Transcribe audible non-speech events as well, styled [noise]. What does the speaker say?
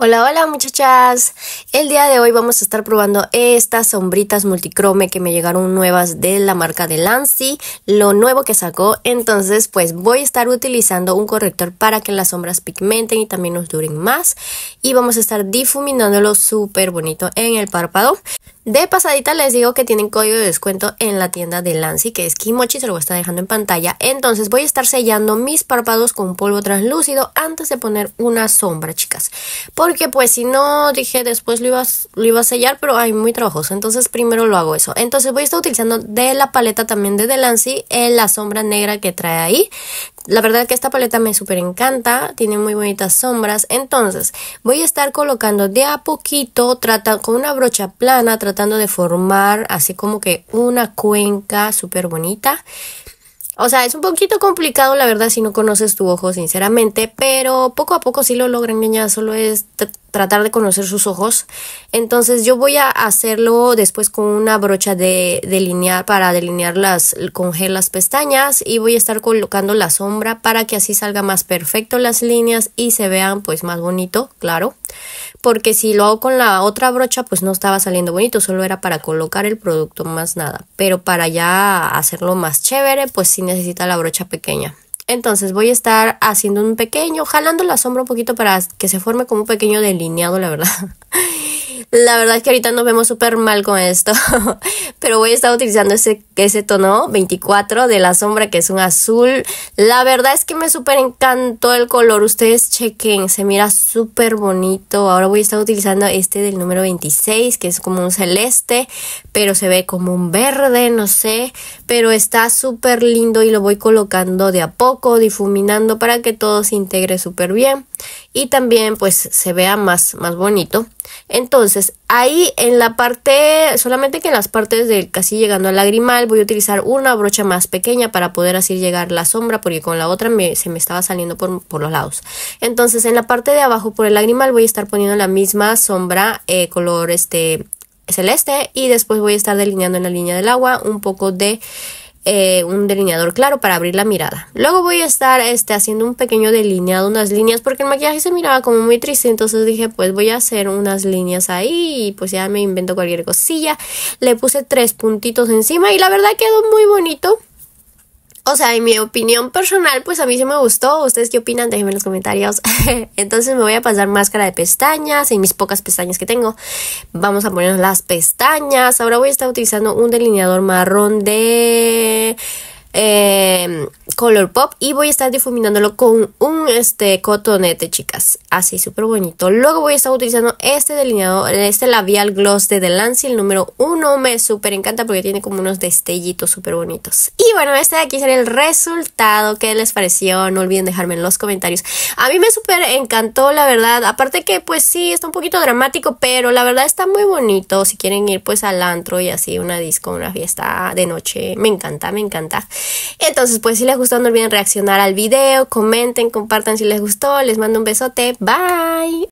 Hola, hola muchachas. El día de hoy vamos a estar probando estas sombritas multicrome que me llegaron nuevas de la marca de Lancy, lo nuevo que sacó. Entonces, pues voy a estar utilizando un corrector para que las sombras pigmenten y también nos duren más. Y vamos a estar difuminándolo súper bonito en el párpado. De pasadita les digo que tienen código de descuento en la tienda de Lancy, que es Kimochi, se lo voy a estar dejando en pantalla. Entonces voy a estar sellando mis párpados con polvo translúcido antes de poner una sombra, chicas. Porque pues si no, dije después lo iba, a, lo iba a sellar, pero hay muy trabajoso. Entonces primero lo hago eso. Entonces voy a estar utilizando de la paleta también de Lancy eh, la sombra negra que trae ahí, la verdad que esta paleta me súper encanta, tiene muy bonitas sombras, entonces voy a estar colocando de a poquito, trata, con una brocha plana, tratando de formar así como que una cuenca súper bonita. O sea, es un poquito complicado, la verdad, si no conoces tu ojo, sinceramente, pero poco a poco sí lo logran, niña. Solo es tratar de conocer sus ojos. Entonces yo voy a hacerlo después con una brocha de delinear para delinear las con las pestañas y voy a estar colocando la sombra para que así salga más perfecto las líneas y se vean pues más bonito, claro. Porque si lo hago con la otra brocha pues no estaba saliendo bonito, solo era para colocar el producto más nada. Pero para ya hacerlo más chévere pues sí necesita la brocha pequeña. Entonces voy a estar haciendo un pequeño, jalando la sombra un poquito para que se forme como un pequeño delineado, la verdad. [laughs] La verdad es que ahorita nos vemos súper mal con esto, [laughs] pero voy a estar utilizando ese, tono 24 de la sombra que es un azul. La verdad es que me súper encantó el color, ustedes chequen, se mira súper bonito. Ahora voy a estar utilizando este del número 26 que es como un celeste, pero se ve como un verde, no sé, pero está súper lindo y lo voy colocando de a poco, difuminando para que todo se integre súper bien y también pues se vea más, más bonito. Entonces, ahí en la parte, solamente que en las partes de casi llegando al lagrimal, voy a utilizar una brocha más pequeña para poder así llegar la sombra, porque con la otra se me estaba saliendo por, los lados. Entonces, en la parte de abajo por el lagrimal voy a estar poniendo la misma sombra eh, color este celeste y después voy a estar delineando en la línea del agua un poco de eh, un delineador claro para abrir la mirada. Luego voy a estar este, haciendo un pequeño delineado, unas líneas, porque el maquillaje se miraba como muy triste, entonces dije pues voy a hacer unas líneas ahí y pues ya me invento cualquier cosilla. Le puse tres puntitos encima y la verdad quedó muy bonito o sea, en mi opinión personal, pues a mí sí me gustó. ¿Ustedes qué opinan? Déjenme en los comentarios. [laughs] Entonces me voy a pasar máscara de pestañas en mis pocas pestañas que tengo. Vamos a poner las pestañas. Ahora voy a estar utilizando un delineador marrón de eh, color pop y voy a estar difuminándolo con un este cotonete chicas así súper bonito luego voy a estar utilizando este delineador este labial gloss de Delancey el número uno me súper encanta porque tiene como unos destellitos súper bonitos y bueno este de aquí será el resultado qué les pareció no olviden dejarme en los comentarios a mí me súper encantó la verdad aparte que pues sí está un poquito dramático pero la verdad está muy bonito si quieren ir pues al antro y así una disco una fiesta de noche me encanta me encanta entonces, pues si les gustó, no olviden reaccionar al video, comenten, compartan si les gustó, les mando un besote, bye.